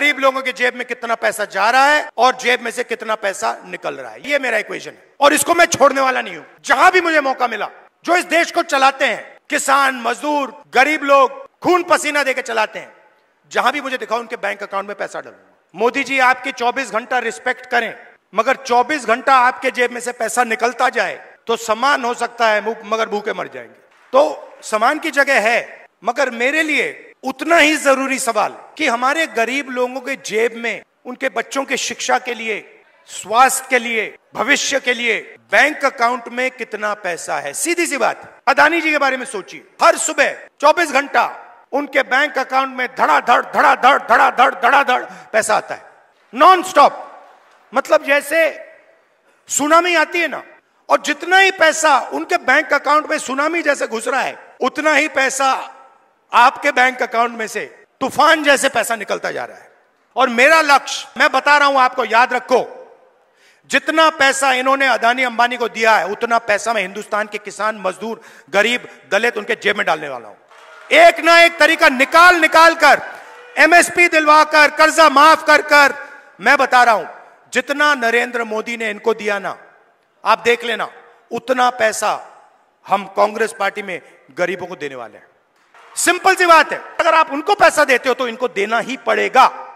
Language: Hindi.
गरीब लोगों के जेब में कितना पैसा जा रहा है और जेब में से कितना पैसा निकल रहा है ये मेरा इक्वेशन है और इसको मैं छोड़ने वाला नहीं हूं जहां भी मुझे मौका मिला जो इस देश को चलाते हैं किसान मजदूर गरीब लोग खून पसीना देकर चलाते हैं जहां भी मुझे दिखा उनके बैंक अकाउंट में पैसा डालूंगा मोदी जी आपके 24 घंटा रिस्पेक्ट करें मगर 24 घंटा आपके जेब में से पैसा निकलता जाए तो समान हो सकता है मगर भूखे मर जाएंगे तो समान की जगह है मगर मेरे लिए उतना ही जरूरी सवाल कि हमारे गरीब लोगों के जेब में उनके बच्चों के शिक्षा के लिए स्वास्थ्य के लिए भविष्य के लिए बैंक अकाउंट में कितना पैसा है सीधी सी बात अदानी जी के बारे में सोचिए हर सुबह 24 घंटा उनके बैंक अकाउंट में धड़ाधड़ धड़ाधड़ धड़ाधड़ धड़ाधड़ पैसा आता है नॉन स्टॉप मतलब जैसे सुनामी आती है ना और जितना ही पैसा उनके बैंक अकाउंट में सुनामी जैसे घुस रहा है उतना ही पैसा आपके बैंक अकाउंट में से तूफान जैसे पैसा निकलता जा रहा है और मेरा लक्ष्य मैं बता रहा हूं आपको याद रखो जितना पैसा इन्होंने अदानी अंबानी को दिया है उतना पैसा मैं हिंदुस्तान के किसान मजदूर गरीब दलित उनके जेब में डालने वाला हूं एक ना एक तरीका निकाल निकाल कर एमएसपी दिलवाकर कर्जा माफ कर कर मैं बता रहा हूं जितना नरेंद्र मोदी ने इनको दिया ना आप देख लेना उतना पैसा हम कांग्रेस पार्टी में गरीबों को देने वाले हैं सिंपल सी बात है अगर आप उनको पैसा देते हो तो इनको देना ही पड़ेगा